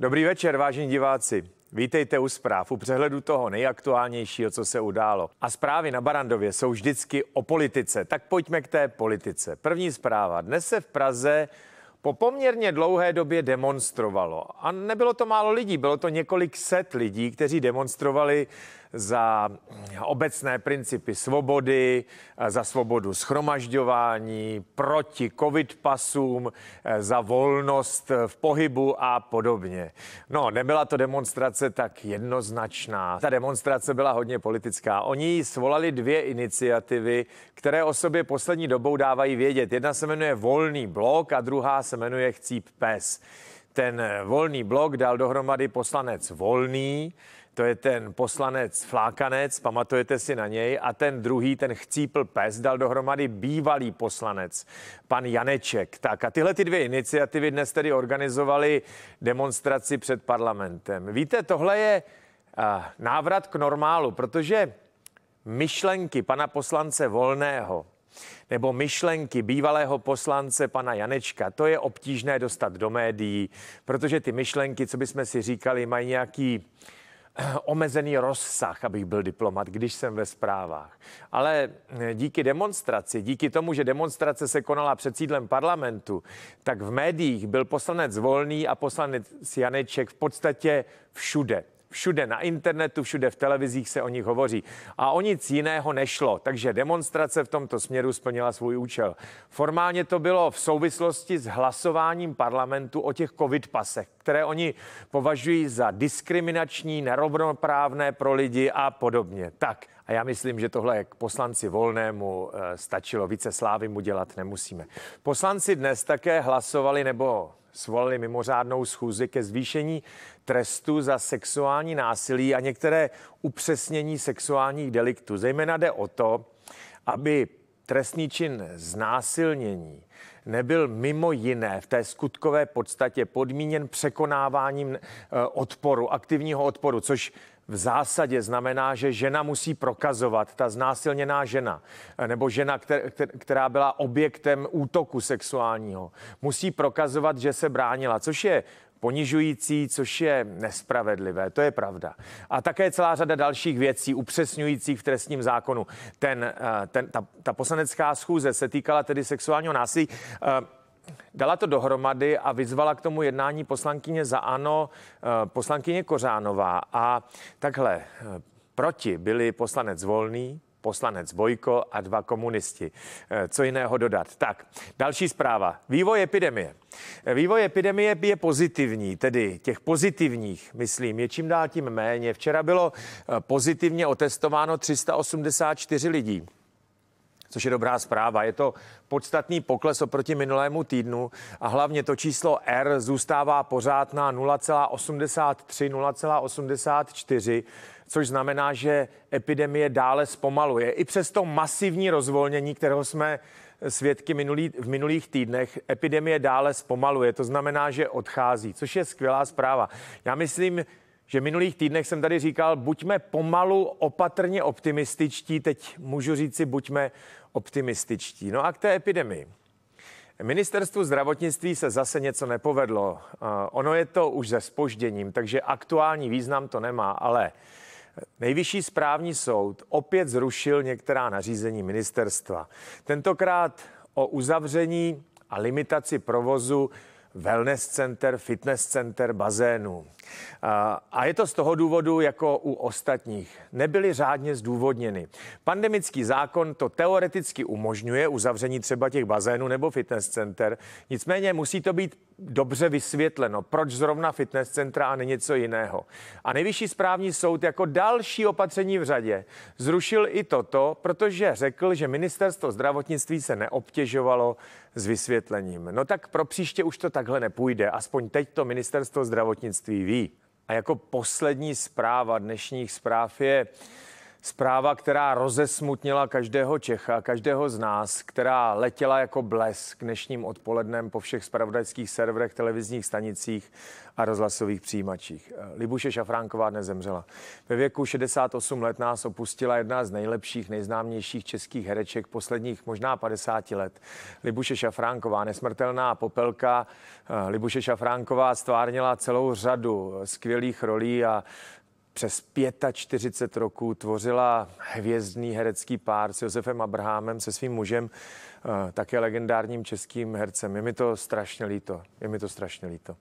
Dobrý večer, vážení diváci. Vítejte u zpráv, u přehledu toho nejaktuálnějšího, co se událo. A zprávy na Barandově jsou vždycky o politice, tak pojďme k té politice. První zpráva. Dnes se v Praze po poměrně dlouhé době demonstrovalo. A nebylo to málo lidí, bylo to několik set lidí, kteří demonstrovali za obecné principy svobody, za svobodu schromažďování, proti covid pasům, za volnost v pohybu a podobně. No, nebyla to demonstrace tak jednoznačná. Ta demonstrace byla hodně politická. Oni svolali dvě iniciativy, které o sobě poslední dobou dávají vědět. Jedna se jmenuje Volný blok a druhá se jmenuje Chcíp pes ten eh, volný blok dal dohromady poslanec Volný, to je ten poslanec Flákanec, pamatujete si na něj, a ten druhý, ten chcípl pes, dal dohromady bývalý poslanec, pan Janeček. Tak a tyhle ty dvě iniciativy dnes tedy organizovali demonstraci před parlamentem. Víte, tohle je eh, návrat k normálu, protože myšlenky pana poslance Volného, nebo myšlenky bývalého poslance pana Janečka. To je obtížné dostat do médií, protože ty myšlenky, co bychom si říkali, mají nějaký omezený rozsah, abych byl diplomat, když jsem ve zprávách. Ale díky demonstraci, díky tomu, že demonstrace se konala před sídlem parlamentu, tak v médiích byl poslanec Volný a poslanec Janeček v podstatě všude všude na internetu, všude v televizích se o nich hovoří. A o nic jiného nešlo, takže demonstrace v tomto směru splnila svůj účel. Formálně to bylo v souvislosti s hlasováním parlamentu o těch covid pasech, které oni považují za diskriminační, nerovnoprávné pro lidi a podobně. Tak, a já myslím, že tohle k poslanci Volnému eh, stačilo. Více slávy mu dělat nemusíme. Poslanci dnes také hlasovali nebo svolali mimořádnou schůzi ke zvýšení trestu za sexuální násilí a některé upřesnění sexuálních deliktů. Zejména jde o to, aby trestní čin znásilnění nebyl mimo jiné v té skutkové podstatě podmíněn překonáváním eh, odporu, aktivního odporu, což v zásadě znamená, že žena musí prokazovat, ta znásilněná žena, nebo žena, která byla objektem útoku sexuálního, musí prokazovat, že se bránila, což je ponižující, což je nespravedlivé, to je pravda. A také celá řada dalších věcí upřesňujících v trestním zákonu. Ten, eh, ten, ta, ta poslanecká schůze se týkala tedy sexuálního násilí. Eh, dala to dohromady a vyzvala k tomu jednání poslankyně za ANO, eh, poslankyně Kořánová. A takhle, eh, proti byli poslanec Volný, poslanec Bojko a dva komunisti. Eh, co jiného dodat? Tak, další zpráva. Vývoj epidemie. Vývoj epidemie je pozitivní, tedy těch pozitivních, myslím, je čím dál tím méně. Včera bylo pozitivně otestováno 384 lidí což je dobrá zpráva. Je to podstatný pokles oproti minulému týdnu a hlavně to číslo R zůstává pořád na 0,83, 0,84 což znamená, že epidemie dále zpomaluje. I přes to masivní rozvolnění, kterého jsme svědky minulý, v minulých týdnech, epidemie dále zpomaluje. To znamená, že odchází, což je skvělá zpráva. Já myslím, že minulých týdnech jsem tady říkal, buďme pomalu opatrně optimističtí, teď můžu říct si, buďme optimističtí. No a k té epidemii. Ministerstvu zdravotnictví se zase něco nepovedlo. Ono je to už ze spožděním, takže aktuální význam to nemá, ale Nejvyšší správní soud opět zrušil některá nařízení ministerstva. Tentokrát o uzavření a limitaci provozu wellness center, fitness center, bazénů. A je to z toho důvodu jako u ostatních. Nebyly řádně zdůvodněny. Pandemický zákon to teoreticky umožňuje uzavření třeba těch bazénů nebo fitness center. Nicméně musí to být dobře vysvětleno, proč zrovna fitness centra a ne něco jiného. A nejvyšší správní soud jako další opatření v řadě zrušil i toto, protože řekl, že ministerstvo zdravotnictví se neobtěžovalo s vysvětlením. No tak pro příště už to tak takhle nepůjde. Aspoň teď to ministerstvo zdravotnictví ví. A jako poslední zpráva dnešních zpráv je, Zpráva, která rozesmutnila každého Čecha, každého z nás, která letěla jako blesk dnešním odpolednem po všech spravodajských serverech, televizních stanicích a rozhlasových přijímačích. Libuše Šafránková dnes zemřela. Ve věku 68 let nás opustila jedna z nejlepších, nejznámějších českých hereček posledních možná 50 let. Libuše Šafránková, nesmrtelná popelka. Eh, Libuše Šafránková stvárnila celou řadu skvělých rolí a přes 45 roků tvořila hvězdný herecký pár s Josefem Abrahamem se svým mužem, eh, také legendárním českým hercem. Je mi to strašně líto. Je mi to strašně líto.